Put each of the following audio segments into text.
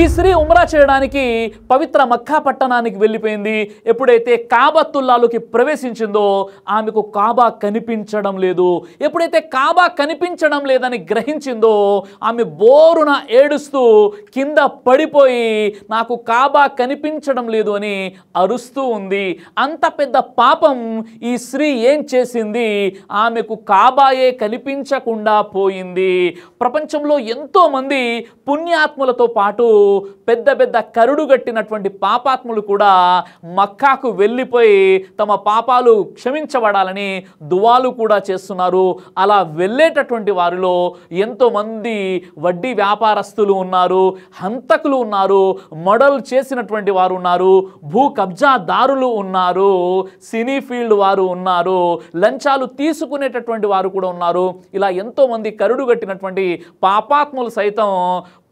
ఈ స్త్రీ ఉమ్రా చేయడానికి పవిత్ర మక్కా పట్టణానికి వెళ్ళిపోయింది ఎప్పుడైతే కాబత్తుల్లాలోకి ప్రవేశించిందో ఆమెకు కాబా కనిపించడం లేదు ఎప్పుడైతే కాబా కనిపించడం లేదని గ్రహించిందో ఆమె బోరున ఏడుస్తూ కింద పడిపోయి నాకు కాబా కనిపించడం లేదు అని అరుస్తూ ఉంది అంత పెద్ద పాపం ఈ స్త్రీ ఏం చేసింది ఆమెకు కాబాయే కనిపించకుండా పోయింది ప్రపంచంలో ఎంతోమంది పుణ్యాత్ములతో పాటు పెద్ద పెద్ద కరుడు గట్టినటువంటి పాపాత్ములు కూడా మక్కాకు వెళ్ళిపోయి తమ పాపాలు క్షమించబడాలని దువాలు కూడా చేస్తున్నారు అలా వెళ్ళేటటువంటి వారిలో ఎంతోమంది వడ్డీ వ్యాపారస్తులు ఉన్నారు హంతకులు ఉన్నారు మోడల్ చేసినటువంటి వారు ఉన్నారు భూ కబ్జాదారులు ఉన్నారు సినీ ఫీల్డ్ వారు ఉన్నారు లంచాలు తీసుకునేటటువంటి వారు కూడా ఉన్నారు ఇలా ఎంతోమంది కరుడు గట్టినటువంటి పాపాత్ములు సైతం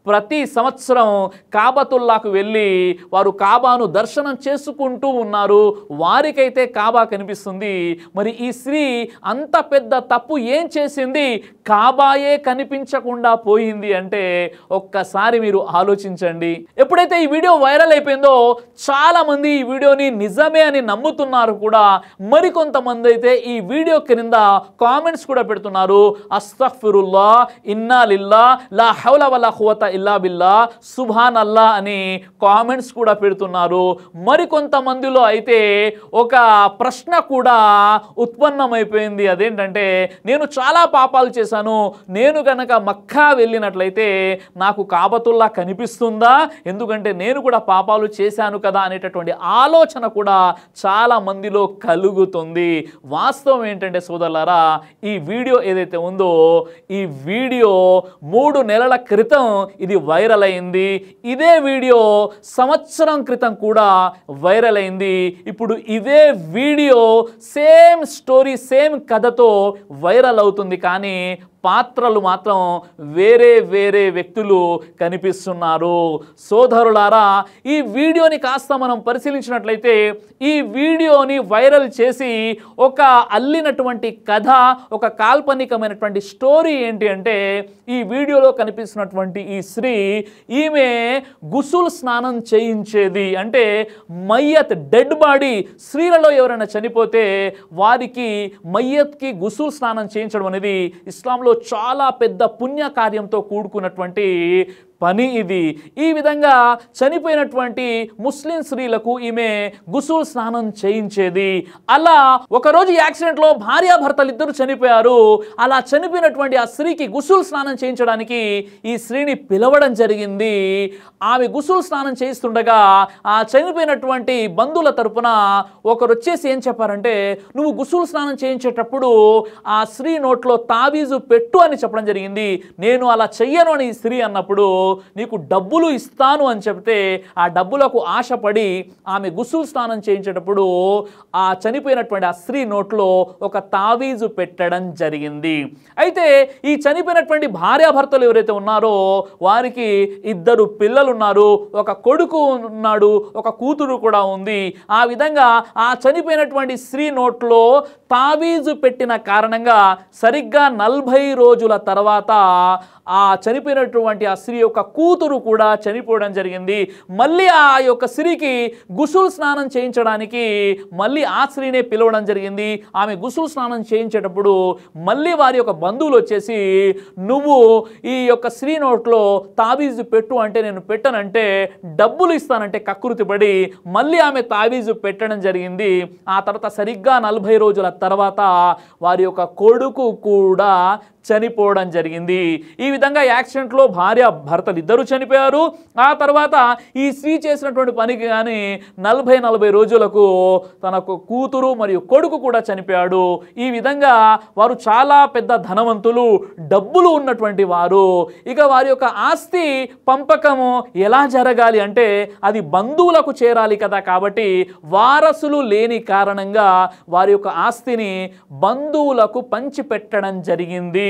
ప్రతి సంవత్సరం కాబతుల్లాకు వెళ్ళి వారు కాబాను దర్శనం చేసుకుంటూ ఉన్నారు వారికైతే కాబా కనిపిస్తుంది మరి ఈ స్త్రీ అంత పెద్ద తప్పు ఏం చేసింది కాబాయే కనిపించకుండా పోయింది అంటే ఒక్కసారి మీరు ఆలోచించండి ఎప్పుడైతే ఈ వీడియో వైరల్ అయిపోయిందో చాలామంది ఈ వీడియోని నిజమే అని నమ్ముతున్నారు కూడా మరికొంతమంది అయితే ఈ వీడియో క్రింద కామెంట్స్ కూడా పెడుతున్నారు అస్తఫిరుల్లా ఇన్నాలిల్లా లా హౌల వల్ల హువత ఇల్లా బిల్లా సుభాన్ అల్లా అని కామెంట్స్ కూడా పెడుతున్నారు మరికొంతమందిలో అయితే ఒక ప్రశ్న కూడా ఉత్పన్నమైపోయింది అదేంటంటే నేను చాలా పాపాలు చేశాను నేను కనుక మక్కా వెళ్ళినట్లయితే నాకు కాబతుల్లా కనిపిస్తుందా ఎందుకంటే నేను కూడా పాపాలు చేశాను కదా అనేటటువంటి ఆలోచన కూడా చాలా మందిలో కలుగుతుంది వాస్తవం ఏంటంటే సోదరులారా ఈ వీడియో ఏదైతే ఉందో ఈ వీడియో మూడు నెలల క్రితం ఇది వైరల్ అయింది ఇదే వీడియో సంవత్సరం క్రితం కూడా వైరల్ అయింది ఇప్పుడు ఇదే వీడియో సేమ్ స్టోరీ సేమ్ కథతో వైరల్ అవుతుంది కానీ పాత్రలు మాత్రం వేరే వేరే వ్యక్తులు కనిపిస్తున్నారు సోదరులారా ఈ వీడియోని కాస్త మనం పరిశీలించినట్లయితే ఈ వీడియోని వైరల్ చేసి ఒక అల్లినటువంటి కథ ఒక కాల్పనికమైనటువంటి స్టోరీ ఏంటి అంటే ఈ వీడియోలో కనిపిస్తున్నటువంటి ఈ శ్రీ ఈమె గుసులు స్నానం చేయించేది అంటే మయ్యత్ డెడ్ బాడీ స్త్రీలలో ఎవరైనా చనిపోతే వారికి మయ్యత్కి గుసులు స్నానం చేయించడం అనేది ఇస్లాంలో చాలా పెద్ద పుణ్య కార్యంతో కూడుకున్నటువంటి పని ఇది ఈ విధంగా చనిపోయినటువంటి ముస్లిం స్త్రీలకు ఈమె గుసూల్ స్నానం చేయించేది అలా ఒకరోజు యాక్సిడెంట్లో భార్యాభర్తలు ఇద్దరు చనిపోయారు అలా చనిపోయినటువంటి ఆ స్త్రీకి గుసూల్ స్నానం చేయించడానికి ఈ స్త్రీని పిలవడం జరిగింది ఆమె గుసూల్ స్నానం చేయిస్తుండగా ఆ చనిపోయినటువంటి బంధువుల తరపున ఒకరు వచ్చేసి ఏం చెప్పారంటే నువ్వు గుసూల్ స్నానం చేయించేటప్పుడు ఆ స్త్రీ నోట్లో తావీజు పెట్టు అని చెప్పడం జరిగింది నేను అలా చెయ్యను అని స్త్రీ అన్నప్పుడు నీకు డబ్బులు ఇస్తాను అని చెప్తే ఆ డబ్బులకు ఆశపడి ఆమె గుసులు స్నానం చేయించేటప్పుడు ఆ చనిపోయినటువంటి ఆ స్త్రీ నోట్లో ఒక తావీజు పెట్టడం జరిగింది అయితే ఈ చనిపోయినటువంటి భార్యాభర్తలు ఎవరైతే ఉన్నారో వారికి ఇద్దరు పిల్లలు ఉన్నారు ఒక కొడుకు ఉన్నాడు ఒక కూతురు కూడా ఉంది ఆ విధంగా ఆ చనిపోయినటువంటి స్త్రీ నోట్లో తావీజు పెట్టిన కారణంగా సరిగ్గా నలభై రోజుల తర్వాత ఆ చనిపోయినటువంటి ఆ స్త్రీ యొక్క యొక్క కూతురు కూడా చనిపోవడం జరిగింది మళ్ళీ ఆ యొక్క స్త్రీకి గుసులు స్నానం చేయించడానికి మళ్ళీ ఆ స్త్రీనే పిలవడం జరిగింది ఆమె గుసులు స్నానం చేయించేటప్పుడు మళ్ళీ వారి యొక్క బంధువులు వచ్చేసి నువ్వు ఈ యొక్క స్త్రీ నోట్లో తాబీజు పెట్టు అంటే నేను పెట్టనంటే డబ్బులు ఇస్తానంటే కకృతి పడి మళ్ళీ ఆమె తావీజు పెట్టడం జరిగింది ఆ తర్వాత సరిగ్గా నలభై రోజుల తర్వాత వారి యొక్క కొడుకు కూడా చనిపోవడం జరిగింది ఈ విధంగా యాక్సిడెంట్లో భార్య భర్తలు ఇద్దరు చనిపోయారు ఆ తర్వాత ఈ స్త్రీ చేసినటువంటి పనికి కానీ నలభై నలభై రోజులకు తన కూతురు మరియు కొడుకు కూడా చనిపోయాడు ఈ విధంగా వారు చాలా పెద్ద ధనవంతులు డబ్బులు ఉన్నటువంటి వారు ఇక వారి యొక్క ఆస్తి పంపకము ఎలా జరగాలి అంటే అది బంధువులకు చేరాలి కదా కాబట్టి వారసులు లేని కారణంగా వారి యొక్క ఆస్తిని బంధువులకు పంచిపెట్టడం జరిగింది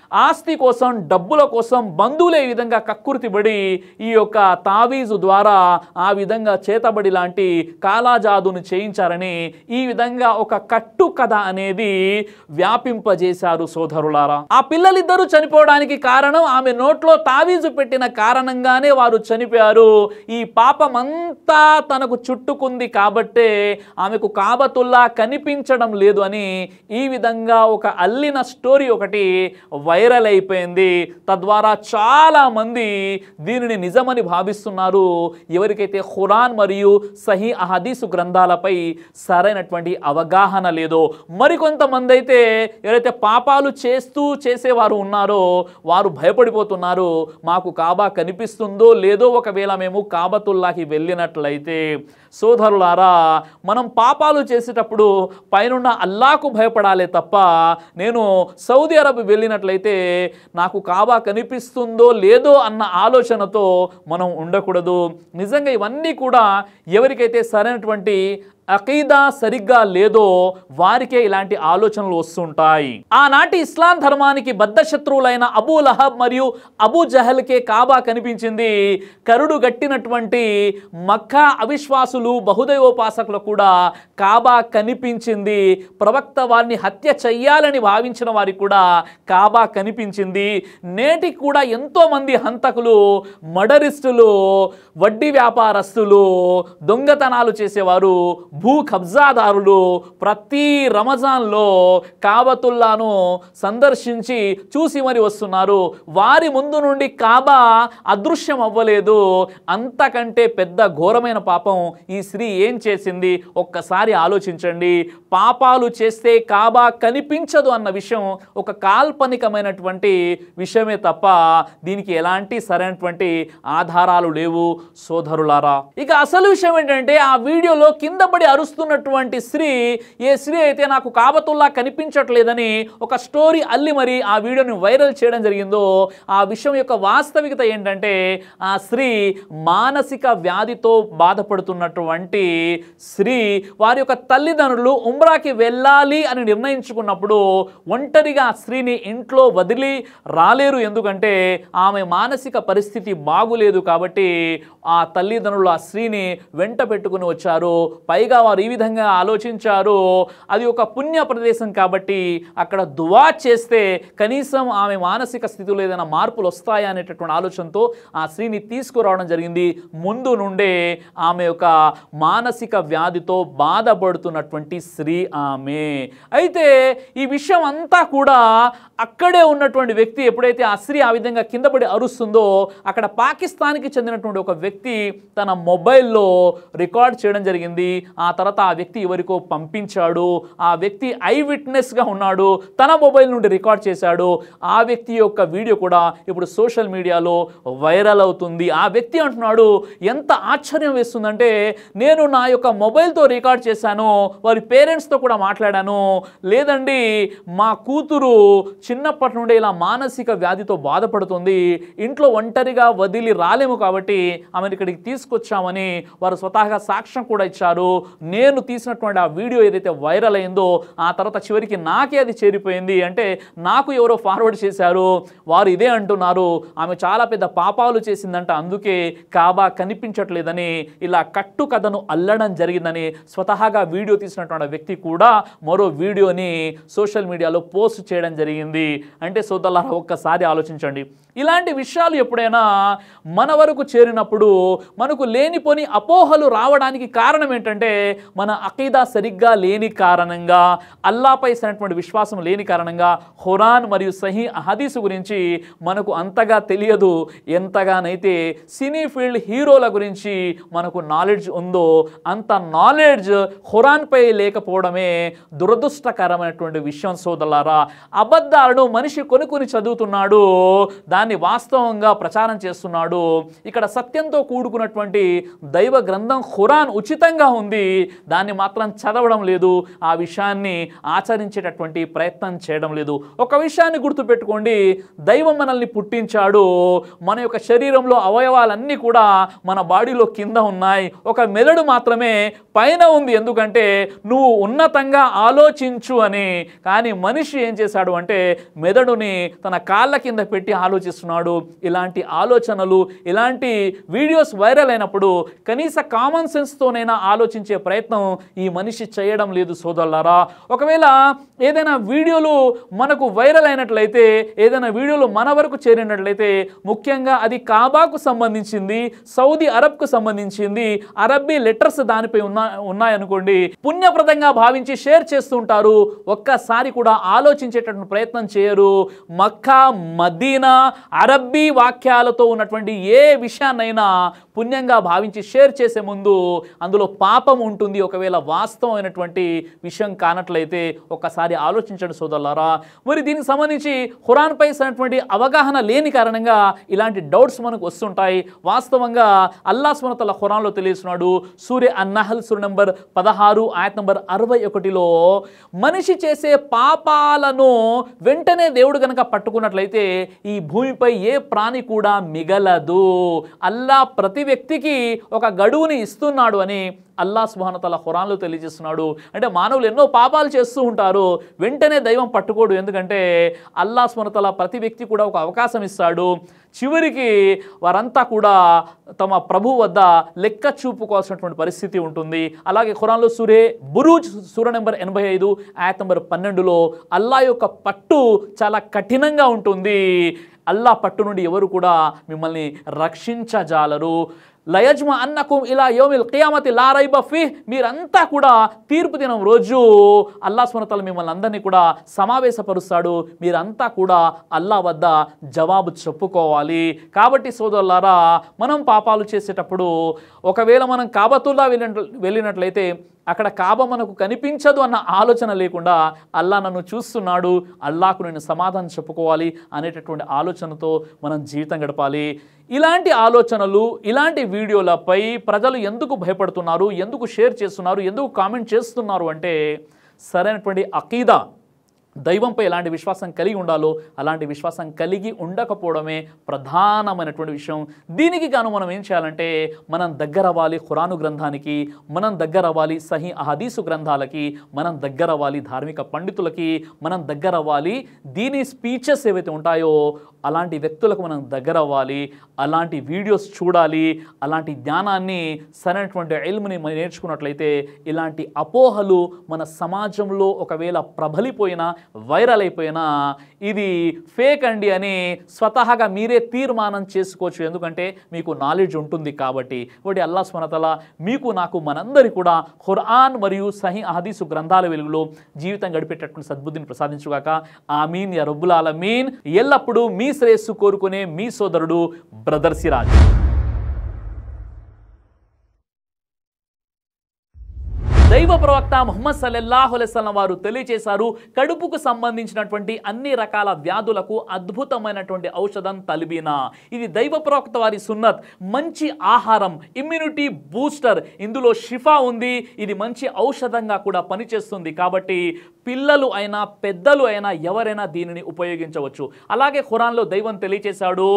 ఆస్తి కోసం డబ్బుల కోసం బంధువులు ఈ విధంగా కక్కుర్తిబడి ఈ యొక్క తావీజు ద్వారా ఆ విధంగా చేతబడి లాంటి కాలాజాదును చేయించారని ఈ విధంగా ఒక కట్టు కథ అనేది వ్యాపింపజేశారు సోదరులారా ఆ పిల్లలిద్దరూ చనిపోవడానికి కారణం ఆమె నోట్లో తావీజు పెట్టిన కారణంగానే వారు చనిపోయారు ఈ పాపమంతా తనకు చుట్టుకుంది కాబట్టే ఆమెకు కాబతుల్లా కనిపించడం లేదు అని ఈ విధంగా ఒక అల్లిన స్టోరీ ఒకటి వై వైరల్ అయిపోయింది తద్వారా చాలామంది దీనిని నిజమని భావిస్తున్నారు ఎవరికైతే ఖురాన్ మరియు సహీ అహదీసు గ్రంథాలపై సరైనటువంటి అవగాహన లేదో మరికొంతమంది అయితే ఎవరైతే పాపాలు చేస్తూ చేసేవారు ఉన్నారో వారు భయపడిపోతున్నారు మాకు కాబా కనిపిస్తుందో లేదో ఒకవేళ మేము కాబతుల్లాకి వెళ్ళినట్లయితే సోదరులారా మనం పాపాలు చేసేటప్పుడు పైనున్న అల్లాకు భయపడాలే తప్ప నేను సౌదీ అరబ్ వెళ్ళినట్లయితే నాకు కాబా కనిపిస్తుందో లేదో అన్న ఆలోచనతో మనం ఉండకూడదు నిజంగా ఇవన్నీ కూడా ఎవరికైతే సరైనటువంటి అఖీదా సరిగ్గా లేదో వారికే ఇలాంటి ఆలోచనలు వస్తుంటాయి ఆనాటి ఇస్లాం ధర్మానికి శత్రువులైన అబూ లహబ్ మరియు అబూ జహల్కే కాబా కనిపించింది కరుడు గట్టినటువంటి మక్కా అవిశ్వాసులు బహుదైవోపాసకులు కూడా కాబా కనిపించింది ప్రవక్త వారిని హత్య చెయ్యాలని భావించిన వారికి కూడా కాబా కనిపించింది నేటికి కూడా ఎంతోమంది హంతకులు మడరిస్టులు వడ్డీ వ్యాపారస్తులు దొంగతనాలు చేసేవారు భూ కబ్జాదారులు ప్రతి రమజాన్లో కాబతుల్లాను సందర్శించి చూసి మరి వస్తున్నారు వారి ముందు నుండి కాబా అదృశ్యం అవ్వలేదు అంతకంటే పెద్ద ఘోరమైన పాపం ఈ స్త్రీ ఏం చేసింది ఒక్కసారి ఆలోచించండి పాపాలు చేస్తే కాబా కనిపించదు అన్న విషయం ఒక కాల్పనికమైనటువంటి విషయమే తప్ప దీనికి ఎలాంటి సరైనటువంటి ఆధారాలు లేవు సోదరులారా ఇక అసలు విషయం ఏంటంటే ఆ వీడియోలో కింద దేవుడి అరుస్తున్నటువంటి స్త్రీ ఏ స్త్రీ అయితే నాకు కాబతుల్లా కనిపించట్లేదని ఒక స్టోరీ అల్లి మరి ఆ వీడియోని వైరల్ చేయడం జరిగిందో ఆ విషయం యొక్క వాస్తవికత ఏంటంటే ఆ స్త్రీ మానసిక వ్యాధితో బాధపడుతున్నటువంటి స్త్రీ వారి యొక్క తల్లిదండ్రులు ఉమ్రాకి వెళ్ళాలి అని నిర్ణయించుకున్నప్పుడు ఒంటరిగా స్త్రీని ఇంట్లో వదిలి రాలేరు ఎందుకంటే ఆమె మానసిక పరిస్థితి బాగులేదు కాబట్టి ఆ తల్లిదండ్రులు ఆ స్త్రీని వెంట పెట్టుకుని వచ్చారు పైగా పైగా వారు ఈ విధంగా ఆలోచించారు అది ఒక పుణ్య ప్రదేశం కాబట్టి అక్కడ దువా చేస్తే కనీసం ఆమె మానసిక స్థితిలో ఏదైనా మార్పులు వస్తాయా అనేటటువంటి ఆలోచనతో ఆ స్త్రీని తీసుకురావడం జరిగింది ముందు నుండే ఆమె యొక్క మానసిక వ్యాధితో బాధపడుతున్నటువంటి స్త్రీ ఆమె అయితే ఈ విషయం అంతా కూడా అక్కడే ఉన్నటువంటి వ్యక్తి ఎప్పుడైతే ఆ స్త్రీ ఆ విధంగా కిందపడి అరుస్తుందో అక్కడ పాకిస్తాన్కి చెందినటువంటి ఒక వ్యక్తి తన మొబైల్లో రికార్డ్ చేయడం జరిగింది ఆ తర్వాత ఆ వ్యక్తి ఎవరికో పంపించాడు ఆ వ్యక్తి ఐ విట్నెస్గా ఉన్నాడు తన మొబైల్ నుండి రికార్డ్ చేశాడు ఆ వ్యక్తి యొక్క వీడియో కూడా ఇప్పుడు సోషల్ మీడియాలో వైరల్ అవుతుంది ఆ వ్యక్తి అంటున్నాడు ఎంత ఆశ్చర్యం వేస్తుందంటే నేను నా యొక్క మొబైల్తో రికార్డ్ చేశాను వారి పేరెంట్స్తో కూడా మాట్లాడాను లేదండి మా కూతురు చిన్నప్పటి నుండి ఇలా మానసిక వ్యాధితో బాధపడుతుంది ఇంట్లో ఒంటరిగా వదిలి రాలేము కాబట్టి ఆమెను ఇక్కడికి తీసుకొచ్చామని వారు స్వతహాగా సాక్ష్యం కూడా ఇచ్చారు నేను తీసినటువంటి ఆ వీడియో ఏదైతే వైరల్ అయిందో ఆ తర్వాత చివరికి నాకే అది చేరిపోయింది అంటే నాకు ఎవరో ఫార్వర్డ్ చేశారు వారు ఇదే అంటున్నారు ఆమె చాలా పెద్ద పాపాలు చేసిందంట అందుకే కాబా కనిపించట్లేదని ఇలా కట్టు కథను అల్లడం జరిగిందని స్వతహాగా వీడియో తీసినటువంటి వ్యక్తి కూడా మరో వీడియోని సోషల్ మీడియాలో పోస్ట్ చేయడం జరిగింది అంటే సోదల్లారా ఒక్కసారి ఆలోచించండి ఇలాంటి విషయాలు ఎప్పుడైనా మన వరకు చేరినప్పుడు మనకు లేనిపోని అపోహలు రావడానికి కారణం ఏంటంటే మన అకీదా సరిగ్గా లేని కారణంగా అల్లాపై సరైనటువంటి విశ్వాసం లేని కారణంగా హురాన్ మరియు సహీ అహదీసు గురించి మనకు అంతగా తెలియదు ఎంతగానైతే సినీ ఫీల్డ్ హీరోల గురించి మనకు నాలెడ్జ్ ఉందో అంత నాలెడ్జ్ హురాన్పై లేకపోవడమే దురదృష్టకరమైనటువంటి విషయం సోదలారా అబద్ధాలను మనిషి కొనుక్కొని చదువుతున్నాడు దాని దాన్ని వాస్తవంగా ప్రచారం చేస్తున్నాడు ఇక్కడ సత్యంతో కూడుకున్నటువంటి దైవ గ్రంథం ఖురాన్ ఉచితంగా ఉంది దాన్ని మాత్రం చదవడం లేదు ఆ విషయాన్ని ఆచరించేటటువంటి ప్రయత్నం చేయడం లేదు ఒక విషయాన్ని గుర్తుపెట్టుకోండి దైవం మనల్ని పుట్టించాడు మన యొక్క శరీరంలో అవయవాలన్నీ కూడా మన బాడీలో కింద ఉన్నాయి ఒక మెదడు మాత్రమే పైన ఉంది ఎందుకంటే నువ్వు ఉన్నతంగా ఆలోచించు అని కానీ మనిషి ఏం చేశాడు అంటే మెదడుని తన కాళ్ళ కింద పెట్టి ఆలోచి ఆలోచిస్తున్నాడు ఇలాంటి ఆలోచనలు ఇలాంటి వీడియోస్ వైరల్ అయినప్పుడు కనీస కామన్ సెన్స్తోనైనా ఆలోచించే ప్రయత్నం ఈ మనిషి చేయడం లేదు సోదరులారా ఒకవేళ ఏదైనా వీడియోలు మనకు వైరల్ అయినట్లయితే ఏదైనా వీడియోలు మన వరకు చేరినట్లయితే ముఖ్యంగా అది కాబాకు సంబంధించింది సౌదీ అరబ్కు సంబంధించింది అరబ్బీ లెటర్స్ దానిపై ఉన్నా ఉన్నాయనుకోండి పుణ్యప్రదంగా భావించి షేర్ చేస్తుంటారు ఒక్కసారి కూడా ఆలోచించేటటువంటి ప్రయత్నం చేయరు మక్కా మదీనా అరబ్బీ వాక్యాలతో ఉన్నటువంటి ఏ విషయాన్నైనా పుణ్యంగా భావించి షేర్ చేసే ముందు అందులో పాపం ఉంటుంది ఒకవేళ వాస్తవమైనటువంటి విషయం కానట్లయితే ఒకసారి ఆలోచించండి సోదరులారా మరి దీనికి సంబంధించి హురాన్ పై అనేటువంటి అవగాహన లేని కారణంగా ఇలాంటి డౌట్స్ మనకు వస్తుంటాయి వాస్తవంగా అల్లా స్మరతల హురాన్లో తెలియస్తున్నాడు సూర్య అన్నహల్ సూర్య నంబర్ పదహారు ఆయన నంబర్ అరవై ఒకటిలో మనిషి చేసే పాపాలను వెంటనే దేవుడు కనుక పట్టుకున్నట్లయితే ఈ భూమి భూమిపై ఏ ప్రాణి కూడా మిగలదు అల్లా ప్రతి వ్యక్తికి ఒక గడువుని ఇస్తున్నాడు అని అల్లా తల హురాన్లు తెలియజేస్తున్నాడు అంటే మానవులు ఎన్నో పాపాలు చేస్తూ ఉంటారు వెంటనే దైవం పట్టుకోడు ఎందుకంటే అల్లా సుభానతల ప్రతి వ్యక్తి కూడా ఒక అవకాశం ఇస్తాడు చివరికి వారంతా కూడా తమ ప్రభు వద్ద లెక్క చూపుకోవాల్సినటువంటి పరిస్థితి ఉంటుంది అలాగే ఖురాన్లో సూరే బురూజ్ సూర నెంబర్ ఎనభై ఐదు ఆయత నెంబర్ పన్నెండులో అల్లా యొక్క పట్టు చాలా కఠినంగా ఉంటుంది అల్లా పట్టు నుండి ఎవరు కూడా మిమ్మల్ని రక్షించజాలరు లయజ్మ అన్నకుం ఇలా యోమిల్ కియామతి లారై బఫీ మీరంతా కూడా తీర్పు దినం రోజు అల్లా స్వనతలు మిమ్మల్ని అందరినీ కూడా సమావేశపరుస్తాడు మీరంతా కూడా అల్లా వద్ద జవాబు చెప్పుకోవాలి కాబట్టి సోదరులారా మనం పాపాలు చేసేటప్పుడు ఒకవేళ మనం కాబతుల్లా వెళ్ళినట్లయితే అక్కడ కాబ మనకు కనిపించదు అన్న ఆలోచన లేకుండా అల్లా నన్ను చూస్తున్నాడు అల్లాకు నేను సమాధానం చెప్పుకోవాలి అనేటటువంటి ఆలోచనతో మనం జీవితం గడపాలి ఇలాంటి ఆలోచనలు ఇలాంటి వీడియోలపై ప్రజలు ఎందుకు భయపడుతున్నారు ఎందుకు షేర్ చేస్తున్నారు ఎందుకు కామెంట్ చేస్తున్నారు అంటే సరైనటువంటి అకీదా దైవంపై ఎలాంటి విశ్వాసం కలిగి ఉండాలో అలాంటి విశ్వాసం కలిగి ఉండకపోవడమే ప్రధానమైనటువంటి విషయం దీనికి గాను మనం ఏం చేయాలంటే మనం దగ్గర అవ్వాలి ఖురాను గ్రంథానికి మనం దగ్గర అవ్వాలి సహీ అహదీసు గ్రంథాలకి మనం దగ్గర అవ్వాలి ధార్మిక పండితులకి మనం దగ్గర అవ్వాలి దీని స్పీచెస్ ఏవైతే ఉంటాయో అలాంటి వ్యక్తులకు మనం దగ్గర అవ్వాలి అలాంటి వీడియోస్ చూడాలి అలాంటి జ్ఞానాన్ని సరైనటువంటి ఎల్మ్ని నేర్చుకున్నట్లయితే ఇలాంటి అపోహలు మన సమాజంలో ఒకవేళ ప్రబలిపోయినా వైరల్ అయిపోయినా ఇది ఫేక్ అండి అని స్వతహాగా మీరే తీర్మానం చేసుకోవచ్చు ఎందుకంటే మీకు నాలెడ్జ్ ఉంటుంది కాబట్టి ఒకటి అల్లా స్వనతల మీకు నాకు మనందరి కూడా ఖురాన్ మరియు సహీ అహదీసు గ్రంథాల వెలుగులో జీవితం గడిపేటటువంటి సద్బుద్ధిని ప్రసాదించుగాక ఆమీన్ యా రబ్బుల్ ఆలమీన్ ఎల్లప్పుడూ మీ శ్రేయస్సు కోరుకునే మీ సోదరుడు బ్రదర్ సిరాజ్ దైవ ప్రవక్త ముహమ్మద్ సల్లెల్లాహులెస్లం వారు తెలియజేశారు కడుపుకు సంబంధించినటువంటి అన్ని రకాల వ్యాధులకు అద్భుతమైనటువంటి ఔషధం తలిబీనా ఇది దైవ ప్రవక్త వారి సున్నత్ మంచి ఆహారం ఇమ్యూనిటీ బూస్టర్ ఇందులో షిఫా ఉంది ఇది మంచి ఔషధంగా కూడా పనిచేస్తుంది కాబట్టి పిల్లలు అయినా పెద్దలు అయినా ఎవరైనా దీనిని ఉపయోగించవచ్చు అలాగే ఖురాన్లో దైవం తెలియచేశాడు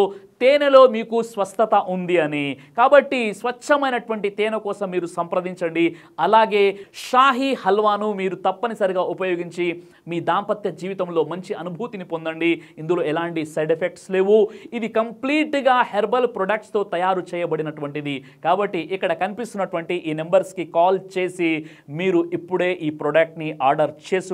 తేనెలో మీకు స్వస్థత ఉంది అని కాబట్టి స్వచ్ఛమైనటువంటి తేనె కోసం మీరు సంప్రదించండి అలాగే షాహీ హల్వాను మీరు తప్పనిసరిగా ఉపయోగించి మీ దాంపత్య జీవితంలో మంచి అనుభూతిని పొందండి ఇందులో ఎలాంటి సైడ్ ఎఫెక్ట్స్ లేవు ఇది కంప్లీట్గా హెర్బల్ ప్రొడక్ట్స్తో తయారు చేయబడినటువంటిది కాబట్టి ఇక్కడ కనిపిస్తున్నటువంటి ఈ నెంబర్స్కి కాల్ చేసి మీరు ఇప్పుడే ఈ ప్రోడక్ట్ని ఆర్డర్ చేసు